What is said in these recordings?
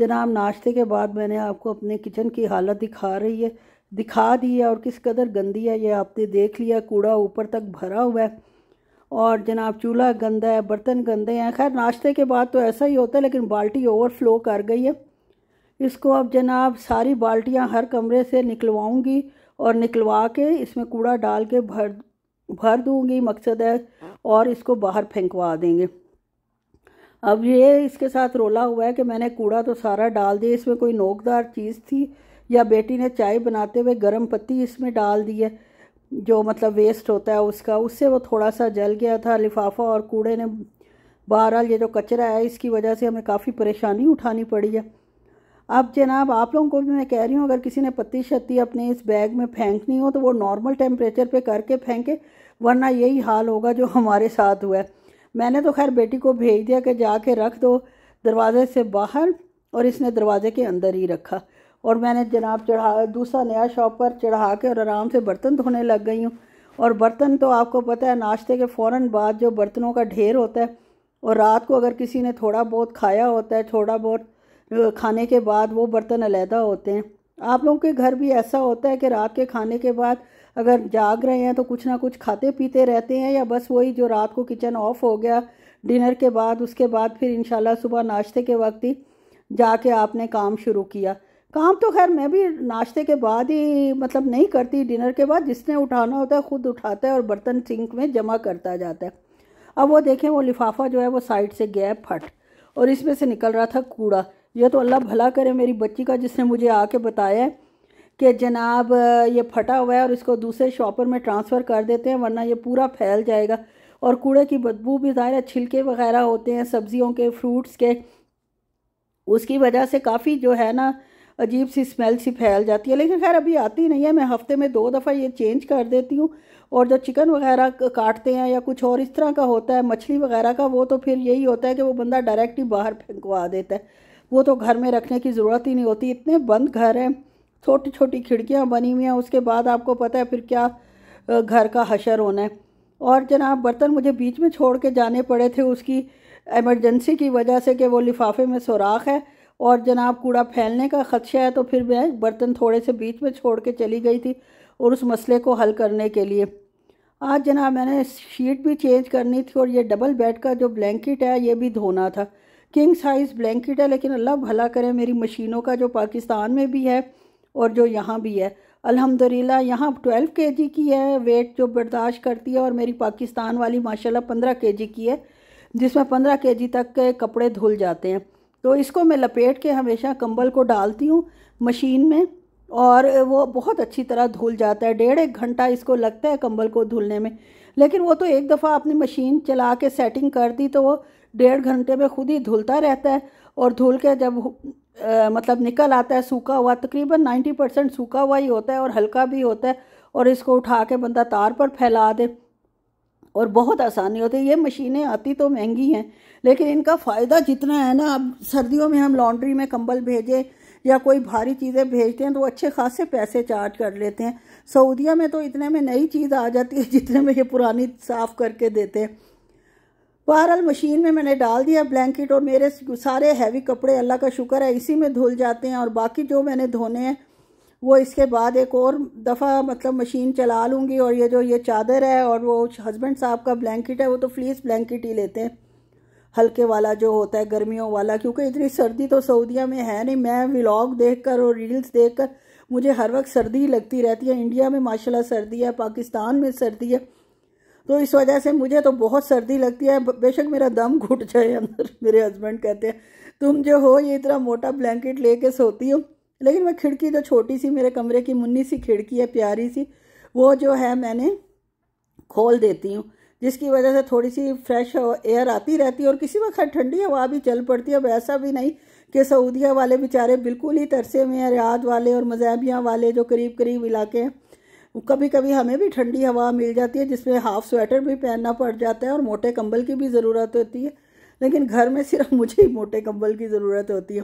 जनाब नाश्ते के बाद मैंने आपको अपने किचन की हालत दिखा रही है दिखा दी है और किस कदर गंदी है ये आपने देख लिया कूड़ा ऊपर तक भरा हुआ है और जनाब चूल्हा गंदा है बर्तन गंदे हैं खैर नाश्ते के बाद तो ऐसा ही होता है लेकिन बाल्टी ओवरफ्लो कर गई है इसको अब जनाब सारी बाल्टियाँ हर कमरे से निकलवाऊँगी और निकलवा के इसमें कूड़ा डाल के भर भर दूँगी मकसद है और इसको बाहर फेंकवा देंगे अब ये इसके साथ रोला हुआ है कि मैंने कूड़ा तो सारा डाल दिया इसमें कोई नोकदार चीज़ थी या बेटी ने चाय बनाते हुए गर्म पत्ती इसमें डाल दी है जो मतलब वेस्ट होता है उसका उससे वो थोड़ा सा जल गया था लिफाफा और कूड़े ने बहरहाल ये जो कचरा है इसकी वजह से हमें काफ़ी परेशानी उठानी पड़ी है अब जनाब आप लोगों को भी मैं कह रही हूँ अगर किसी ने पत्ती शत्ती अपने इस बैग में फेंकनी हो तो वो नॉर्मल टेम्परेचर पे करके फेंके वरना यही हाल होगा जो हमारे साथ हुआ है मैंने तो खैर बेटी को भेज दिया कि जाके रख दो दरवाज़े से बाहर और इसने दरवाज़े के अंदर ही रखा और मैंने जनाब चढ़ा दूसरा नया शॉप पर चढ़ा के और आराम से बर्तन धोने लग गई हूँ और बर्तन तो आपको पता है नाश्ते के फ़ौर बाद जो बर्तनों का ढेर होता है और रात को अगर किसी ने थोड़ा बहुत खाया होता है थोड़ा बहुत खाने के बाद वो बर्तन अलहदा होते हैं आप लोगों के घर भी ऐसा होता है कि रात के खाने के बाद अगर जाग रहे हैं तो कुछ ना कुछ खाते पीते रहते हैं या बस वही जो रात को किचन ऑफ हो गया डिनर के बाद उसके बाद फिर इन सुबह नाश्ते के वक्त ही जाके आपने काम शुरू किया काम तो खैर मैं भी नाश्ते के बाद ही मतलब नहीं करती डिनर के बाद जिसने उठाना होता है ख़ुद उठाता है और बर्तन सिंक में जमा करता जाता है अब वो देखें वो लिफाफा जो है वो साइड से गैप फट और इसमें से निकल रहा था कूड़ा यह तो अल्लाह भला करे मेरी बच्ची का जिसने मुझे आके बताया है कि जनाब ये फटा हुआ है और इसको दूसरे शॉपर में ट्रांसफ़र कर देते हैं वरना ये पूरा फैल जाएगा और कूड़े की बदबू भी ज़ाहिर है छिलके वगैरह होते हैं सब्जियों के फ्रूट्स के उसकी वजह से काफ़ी जो है ना अजीब सी स्मेल सी फैल जाती है लेकिन खैर अभी आती नहीं है मैं हफ्ते में दो दफ़ा ये चेंज कर देती हूँ और जो चिकन वगैरह काटते हैं या कुछ और इस तरह का होता है मछली वगैरह का वो तो फिर यही होता है कि वो बंदा डायरेक्ट ही बाहर फेंकवा देता है वो तो घर में रखने की ज़रूरत ही नहीं होती इतने बंद घर हैं छोटी छोटी खिड़कियाँ बनी हुई हैं उसके बाद आपको पता है फिर क्या घर का हशर होना है और जनाब बर्तन मुझे बीच में छोड़ के जाने पड़े थे उसकी एमरजेंसी की वजह से कि वो लिफाफे में सुराख है और जनाब कूड़ा फैलने का ख़दशा है तो फिर मैं बर्तन थोड़े से बीच में छोड़ के चली गई थी और उस मसले को हल करने के लिए आज जनाब मैंने शीट भी चेंज करनी थी और ये डबल बेड का जो ब्लैंकेट है ये भी धोना था किंग साइज़ ब्लैंकेट है लेकिन अल्लाह भला करे मेरी मशीनों का जो पाकिस्तान में भी है और जो यहाँ भी है अल्हम्दुलिल्लाह यहाँ ट्वेल्व के जी की है वेट जो बर्दाश्त करती है और मेरी पाकिस्तान वाली माशाल्लाह के जी की है जिसमें पंद्रह के जी तक के कपड़े धुल जाते हैं तो इसको मैं लपेट के हमेशा कंबल को डालती हूँ मशीन में और वो बहुत अच्छी तरह धुल जाता है डेढ़ एक घंटा इसको लगता है कंबल को धुलने में लेकिन वो तो एक दफ़ा आपने मशीन चला के सेटिंग कर दी तो वो डेढ़ घंटे में खुद ही धुलता रहता है और धुल के जब आ, मतलब निकल आता है सूखा हुआ तकरीबन 90 परसेंट सूखा हुआ ही होता है और हल्का भी होता है और इसको उठा के बंदा तार पर फैला दे और बहुत आसानी होती है ये मशीनें आती तो महंगी हैं लेकिन इनका फ़ायदा जितना है ना अब सर्दियों में हम लॉन्ड्री में कंबल भेजें या कोई भारी चीज़ें भेजते हैं तो अच्छे खासे पैसे चार्ज कर लेते हैं सऊदीया में तो इतने में नई चीज़ आ जाती है जितने में ये पुरानी साफ़ करके देते हैं बहरहाल मशीन में मैंने डाल दिया ब्लैंकेट और मेरे सारे हैवी कपड़े अल्लाह का शुक्र है इसी में धुल जाते हैं और बाकी जो मैंने धोने हैं वो इसके बाद एक और दफ़ा मतलब मशीन चला लूँगी और ये जो ये चादर है और वो हस्बैंड साहब का ब्लैंकेट है वो तो फ्लीस ब्लैंकेट ही लेते हैं हल्के वाला जो होता है गर्मियों वाला क्योंकि इतनी सर्दी तो सऊदिया में है नहीं मैं व्लॉग देखकर और रील्स देखकर मुझे हर वक्त सर्दी लगती रहती है इंडिया में माशाल्लाह सर्दी है पाकिस्तान में सर्दी है तो इस वजह से मुझे तो बहुत सर्दी लगती है बेशक मेरा दम घुट जाए अंदर मेरे हस्बैंड कहते हैं तुम जो हो ये इतना मोटा ब्लैंकेट लेके सोती हो लेकिन मैं खिड़की जो तो छोटी सी मेरे कमरे की मुन्नी सी खिड़की है प्यारी सी वो जो है मैंने खोल देती हूँ जिसकी वजह से थोड़ी सी फ्रेश एयर आती रहती है और किसी वक्त ठंडी हवा भी चल पड़ती है अब ऐसा भी नहीं कि सऊदीया वाले बेचारे बिल्कुल ही तरसे में हैं रियाद वाले और मजहबियाँ वाले जो करीब करीब इलाके हैं कभी कभी हमें भी ठंडी हवा मिल जाती है जिसमें हाफ स्वेटर भी पहनना पड़ जाता है और मोटे कंबल की भी ज़रूरत होती है लेकिन घर में सिर्फ मुझे ही मोटे कंबल की ज़रूरत होती है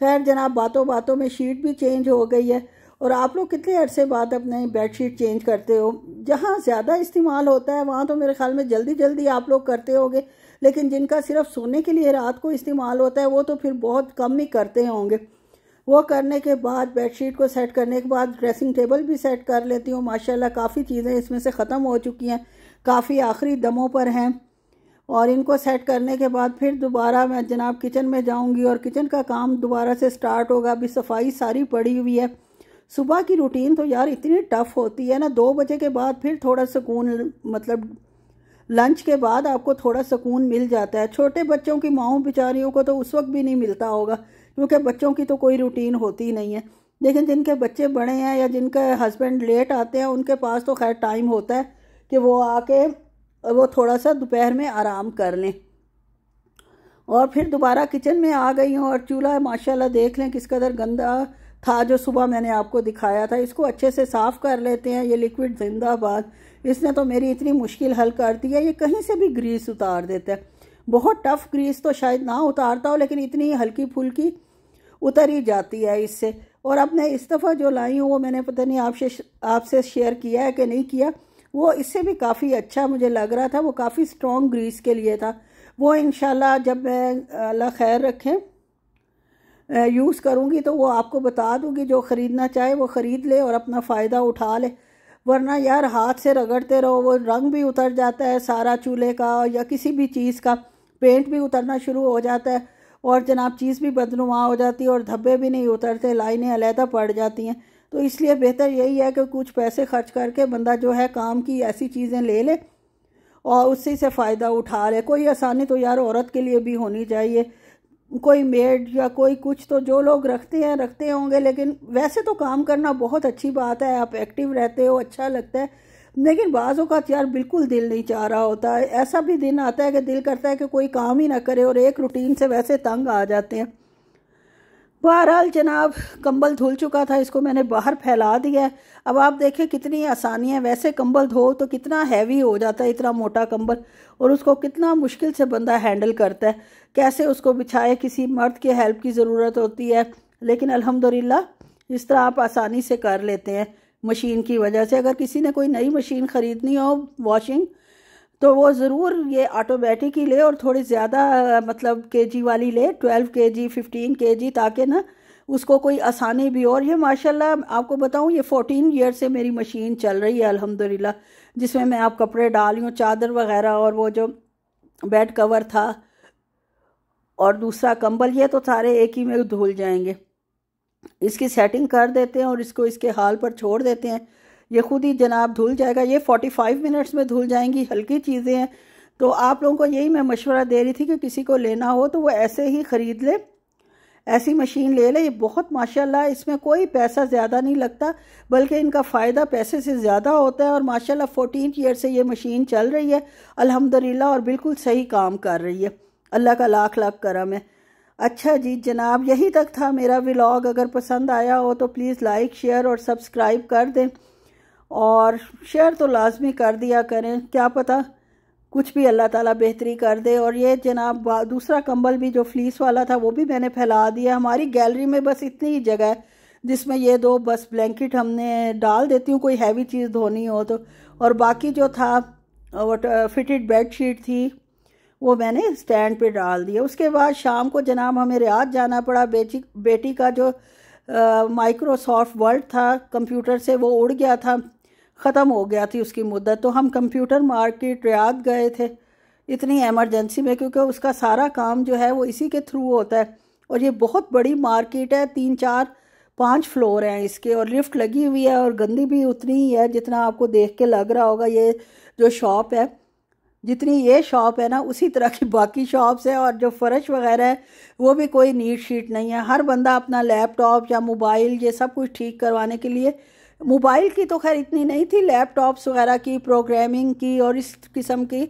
खैर जनाब बातों बातों में शीट भी चेंज हो गई है और आप लोग कितने अरसे बाद अपने बेडशीट चेंज करते हो जहाँ ज़्यादा इस्तेमाल होता है वहाँ तो मेरे ख्याल में जल्दी जल्दी आप लोग करते होंगे लेकिन जिनका सिर्फ सोने के लिए रात को इस्तेमाल होता है वो तो फिर बहुत कम ही करते होंगे वो करने के बाद बेडशीट को सेट करने के बाद ड्रेसिंग टेबल भी सेट कर लेती हूँ माशाल्लाह काफ़ी चीज़ें इसमें से ख़त्म हो चुकी हैं काफ़ी आखिरी दमों पर हैं और इनको सेट करने के बाद फिर दोबारा मैं जनाब किचन में जाऊँगी और किचन का काम दोबारा से स्टार्ट होगा अभी सफाई सारी पड़ी हुई है सुबह की रूटीन तो यार इतनी टफ़ होती है ना दो बजे के बाद फिर थोड़ा सुकून मतलब लंच के बाद आपको थोड़ा सुकून मिल जाता है छोटे बच्चों की माओ बेचारियों को तो उस वक्त भी नहीं मिलता होगा क्योंकि बच्चों की तो कोई रूटीन होती नहीं है लेकिन जिनके बच्चे बड़े हैं या जिनके हस्बैंड लेट आते हैं उनके पास तो खैर टाइम होता है कि वो आके वो थोड़ा सा दोपहर में आराम कर लें और फिर दोबारा किचन में आ गई हूँ और चूल्हा माशाल्लाह देख लें किस कदर गंदा था जो सुबह मैंने आपको दिखाया था इसको अच्छे से साफ़ कर लेते हैं ये लिक्विड जिंदाबाद इसने तो मेरी इतनी मुश्किल हल कर दी है ये कहीं से भी ग्रीस उतार देता है बहुत टफ़ ग्रीस तो शायद ना उतारता हो लेकिन इतनी हल्की फुल्की उतर ही जाती है इससे और अब मैं इस दफ़ा जो लाई हूँ वो मैंने पता नहीं आपसे आपसे शेयर किया है कि नहीं किया वो इससे भी काफ़ी अच्छा मुझे लग रहा था वो काफ़ी स्ट्रॉन्ग ग्रीस के लिए था वो इन जब मैं अल्लाह खैर रखें यूज़ करूँगी तो वो आपको बता दूँगी जो ख़रीदना चाहे वो ख़रीद ले और अपना फ़ायदा उठा ले वरना यार हाथ से रगड़ते रहो वो रंग भी उतर जाता है सारा चूल्हे का या किसी भी चीज़ का पेंट भी उतरना शुरू हो जाता है और जनाब चीज़ भी बदनुमा हो जाती है और धब्बे भी नहीं उतरते लाइनें अलहदा पड़ जाती हैं तो इसलिए बेहतर यही है कि कुछ पैसे खर्च करके बंदा जो है काम की ऐसी चीज़ें ले ले और उससे से फ़ायदा उठा ले कोई आसानी तो यार औरत के लिए भी होनी चाहिए कोई मेड या कोई कुछ तो जो लोग रखते हैं रखते होंगे लेकिन वैसे तो काम करना बहुत अच्छी बात है आप एक्टिव रहते हो अच्छा लगता है लेकिन बाज़ अवत यार बिल्कुल दिल नहीं चाह रहा होता है ऐसा भी दिन आता है कि दिल करता है कि कोई काम ही ना करे और एक रूटीन से वैसे तंग आ जाते हैं बहरहाल जनाब कंबल धुल चुका था इसको मैंने बाहर फैला दिया है अब आप देखें कितनी आसानी है वैसे कंबल धो तो कितना हैवी हो जाता है इतना मोटा कंबल और उसको कितना मुश्किल से बंदा हैंडल करता है कैसे उसको बिछाए किसी मर्द के हेल्प की ज़रूरत होती है लेकिन अलहमदिल्ला इस तरह आप आसानी से कर लेते हैं मशीन की वजह से अगर किसी ने कोई नई मशीन ख़रीदनी हो वॉशिंग तो वो ज़रूर ये ऑटोमेटिक ही ले और थोड़ी ज़्यादा मतलब के जी वाली ले ट्वेल्व के जी फिफ्टीन के जी ताकि ना उसको कोई आसानी भी और ये माशाल्लाह आपको बताऊँ ये फोर्टीन ईयर से मेरी मशीन चल रही है अल्हम्दुलिल्लाह जिसमें मैं आप कपड़े डाली हूँ चादर वगैरह और वो जो बेड कवर था और दूसरा कंबल ये तो सारे एक ही में धुल जाएंगे इसकी सेटिंग कर देते हैं और इसको इसके हाल पर छोड़ देते हैं ये खुद ही जनाब धुल जाएगा ये 45 मिनट्स में धुल जाएंगी हल्की चीज़ें हैं तो आप लोगों को यही मैं मशवरा दे रही थी कि किसी को लेना हो तो वो ऐसे ही ख़रीद ले ऐसी मशीन ले ले ये बहुत माशाल्लाह इसमें कोई पैसा ज़्यादा नहीं लगता बल्कि इनका फ़ायदा पैसे से ज़्यादा होता है और माशाल्लाह फोर्टीन ईयर से ये मशीन चल रही है अल्हम्दुलिल्लाह और बिल्कुल सही काम कर रही है अल्लाह का लाख लाख करम है अच्छा जी जनाब यही तक था मेरा व्लॉग अगर पसंद आया हो तो प्लीज़ लाइक शेयर और सब्सक्राइब कर दें और शेयर तो लाजमी कर दिया करें क्या पता कुछ भी अल्लाह ताला बेहतरी कर दे और ये जनाब दूसरा कंबल भी जो फ्लीस वाला था वो भी मैंने फैला दिया हमारी गैलरी में बस इतनी ही जगह है जिसमें ये दो बस ब्लैंकेट हमने डाल देती हूँ कोई हैवी चीज़ धोनी हो तो और बाकी जो था फिटेड बेड शीट थी वो मैंने स्टैंड पे डाल दिया उसके बाद शाम को जनाब हमें रियाज जाना पड़ा बेटी बेटी का जो माइक्रोसॉफ्ट वर्ड था कंप्यूटर से वो उड़ गया था ख़त्म हो गया थी उसकी मुद्दत तो हम कंप्यूटर मार्केट रियाज गए थे इतनी एमरजेंसी में क्योंकि उसका सारा काम जो है वो इसी के थ्रू होता है और ये बहुत बड़ी मार्केट है तीन चार पाँच फ्लोर हैं इसके और लिफ्ट लगी हुई है और गंदी भी उतनी ही है जितना आपको देख के लग रहा होगा ये जो शॉप है जितनी ये शॉप है ना उसी तरह की बाकी शॉप्स है और जो फ़र्श वगैरह है वो भी कोई नीट शीट नहीं है हर बंदा अपना लैपटॉप या मोबाइल ये सब कुछ ठीक करवाने के लिए मोबाइल की तो खैर इतनी नहीं थी लैपटॉप्स वगैरह की प्रोग्रामिंग की और इस किस्म की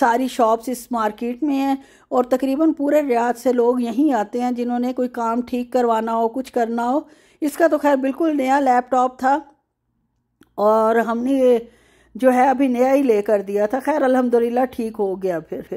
सारी शॉप्स इस मार्केट में हैं और तकरीबन पूरे रियाद से लोग यहीं आते हैं जिन्होंने कोई काम ठीक करवाना हो कुछ करना हो इसका तो खैर बिल्कुल नया लैपटॉप था और हमने जो है अभी नया ही लेकर दिया था खैर अल्हम्दुलिल्लाह ठीक हो गया फिर फिर